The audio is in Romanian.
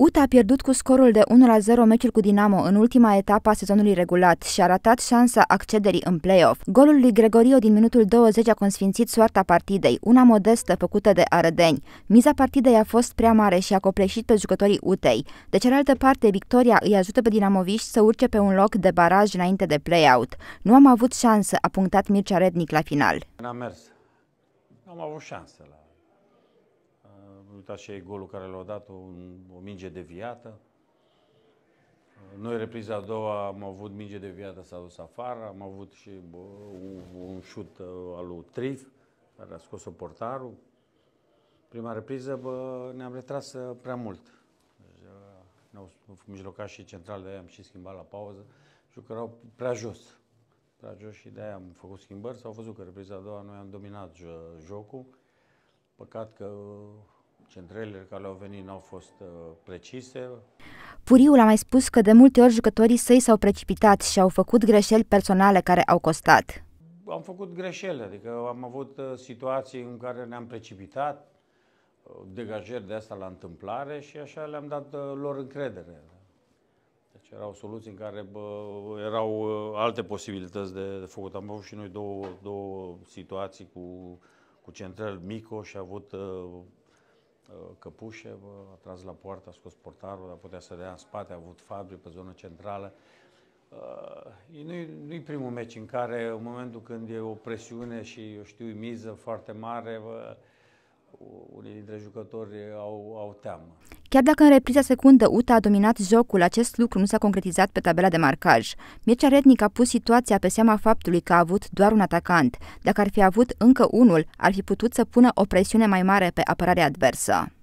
UTA a pierdut cu scorul de 1-0 meciul cu Dinamo în ultima etapă a sezonului regulat și a ratat șansa accederii în play-off. Golul lui Gregorio din minutul 20 a consfințit soarta partidei, una modestă făcută de arădeni. Miza partidei a fost prea mare și a copleșit pe jucătorii UTEI. De cealaltă parte, victoria îi ajută pe dinamoviști să urce pe un loc de baraj înainte de play-out. Nu am avut șansă, a punctat Mircea Rednic la final. N-am mers. N-am avut șansă la uitați și ei golul care l-au dat, un, o minge deviată. Noi, repriza a doua, am avut minge de viată, s-a dus afară, am avut și bă, un, un șut uh, al lui Trif, care a scos-o portarul. Prima repriză bă, ne-am retras uh, prea mult. Deci, uh, ne-au și central de am și schimbat la pauză. Jucărau prea jos. Prea jos și de-aia am făcut schimbări. S-au văzut că repriza a doua noi am dominat jocul. Păcat că Centrele care au venit n-au fost uh, precise. Puriul a mai spus că de multe ori jucătorii săi s-au precipitat și au făcut greșeli personale care au costat. Am făcut greșeli, adică am avut uh, situații în care ne-am precipitat, uh, degajeri de asta la întâmplare și așa le-am dat lor încredere. Deci erau soluții în care bă, erau alte posibilități de, de făcut. Am avut și noi două, două situații cu, cu Central Mico și a avut uh, Uh, căpușe, a tras la poartă, a scos portarul, a putea să dea în spate, a avut Fabri pe zona centrală. Uh, nu-i, nu primul meci în care, în momentul când e o presiune și, eu știu, miză foarte mare, uh, unii dintre jucători au, au teamă. Chiar dacă în repriza secundă UTA a dominat jocul, acest lucru nu s-a concretizat pe tabela de marcaj. Mircea Rednic a pus situația pe seama faptului că a avut doar un atacant. Dacă ar fi avut încă unul, ar fi putut să pună o presiune mai mare pe apărarea adversă.